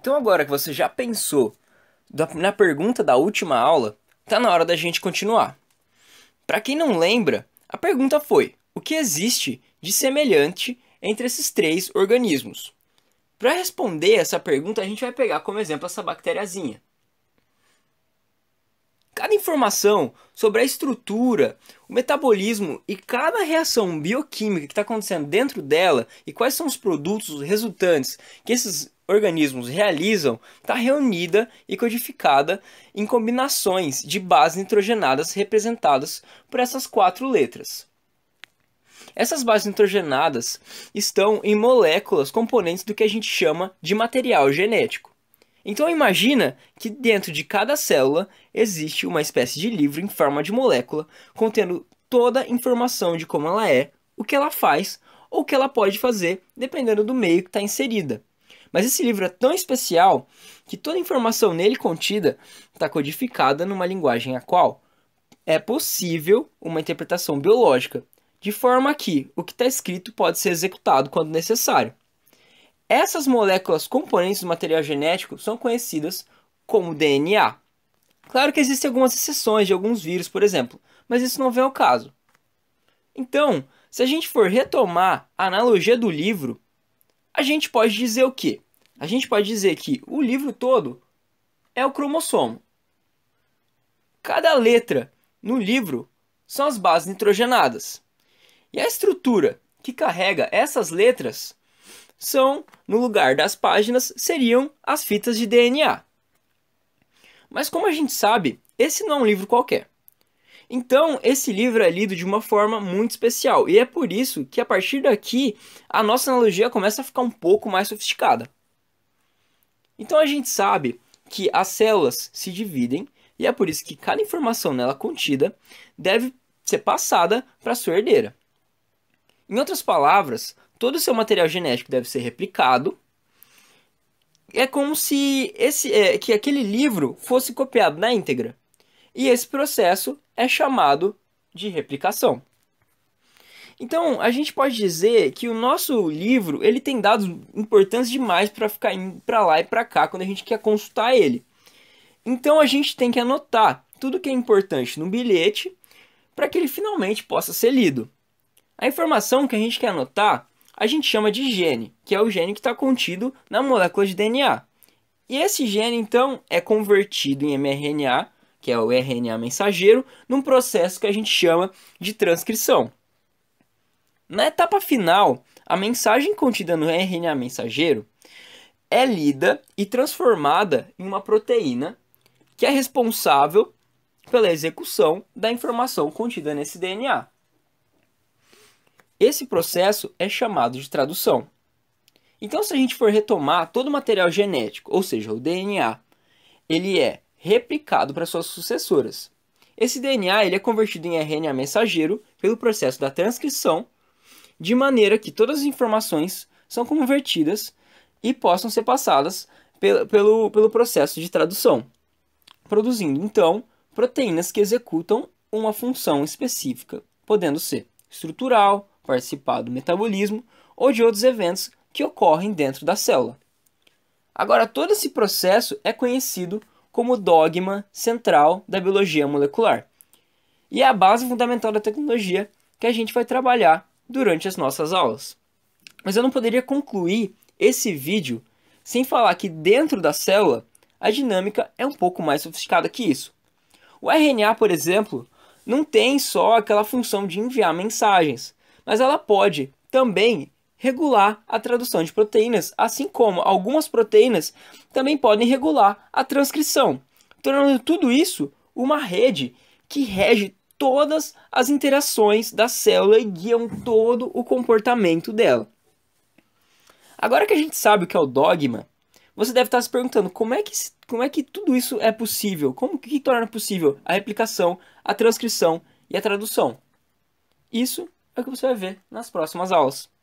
Então agora que você já pensou na pergunta da última aula, tá na hora da gente continuar. Para quem não lembra, a pergunta foi: o que existe de semelhante entre esses três organismos? Para responder essa pergunta, a gente vai pegar como exemplo essa bactériazinha. Cada informação sobre a estrutura, o metabolismo e cada reação bioquímica que está acontecendo dentro dela e quais são os produtos resultantes que esses organismos realizam está reunida e codificada em combinações de bases nitrogenadas representadas por essas quatro letras. Essas bases nitrogenadas estão em moléculas componentes do que a gente chama de material genético. Então imagina que dentro de cada célula existe uma espécie de livro em forma de molécula contendo toda a informação de como ela é, o que ela faz ou o que ela pode fazer, dependendo do meio que está inserida. Mas esse livro é tão especial que toda a informação nele contida está codificada numa linguagem a qual é possível uma interpretação biológica, de forma que o que está escrito pode ser executado quando necessário. Essas moléculas componentes do material genético são conhecidas como DNA. Claro que existem algumas exceções de alguns vírus, por exemplo, mas isso não vem ao caso. Então, se a gente for retomar a analogia do livro, a gente pode dizer o quê? A gente pode dizer que o livro todo é o cromossomo. Cada letra no livro são as bases nitrogenadas. E a estrutura que carrega essas letras são, no lugar das páginas, seriam as fitas de DNA. Mas como a gente sabe, esse não é um livro qualquer. Então, esse livro é lido de uma forma muito especial, e é por isso que a partir daqui a nossa analogia começa a ficar um pouco mais sofisticada. Então, a gente sabe que as células se dividem, e é por isso que cada informação nela contida deve ser passada para sua herdeira. Em outras palavras, todo o seu material genético deve ser replicado. É como se esse, é, que aquele livro fosse copiado na íntegra. E esse processo é chamado de replicação. Então, a gente pode dizer que o nosso livro, ele tem dados importantes demais para ficar indo para lá e para cá quando a gente quer consultar ele. Então, a gente tem que anotar tudo que é importante no bilhete para que ele finalmente possa ser lido. A informação que a gente quer anotar, a gente chama de gene, que é o gene que está contido na molécula de DNA. E esse gene, então, é convertido em mRNA que é o RNA mensageiro, num processo que a gente chama de transcrição. Na etapa final, a mensagem contida no RNA mensageiro é lida e transformada em uma proteína que é responsável pela execução da informação contida nesse DNA. Esse processo é chamado de tradução. Então, se a gente for retomar todo o material genético, ou seja, o DNA, ele é replicado para suas sucessoras. Esse DNA ele é convertido em RNA mensageiro pelo processo da transcrição, de maneira que todas as informações são convertidas e possam ser passadas pelo, pelo, pelo processo de tradução, produzindo então proteínas que executam uma função específica, podendo ser estrutural, participar do metabolismo ou de outros eventos que ocorrem dentro da célula. Agora, todo esse processo é conhecido como dogma central da biologia molecular. E é a base fundamental da tecnologia que a gente vai trabalhar durante as nossas aulas. Mas eu não poderia concluir esse vídeo sem falar que dentro da célula a dinâmica é um pouco mais sofisticada que isso. O RNA, por exemplo, não tem só aquela função de enviar mensagens, mas ela pode também regular a tradução de proteínas, assim como algumas proteínas também podem regular a transcrição, tornando tudo isso uma rede que rege todas as interações da célula e guiam todo o comportamento dela. Agora que a gente sabe o que é o dogma, você deve estar se perguntando como é que, como é que tudo isso é possível? Como que torna possível a replicação, a transcrição e a tradução? Isso é o que você vai ver nas próximas aulas.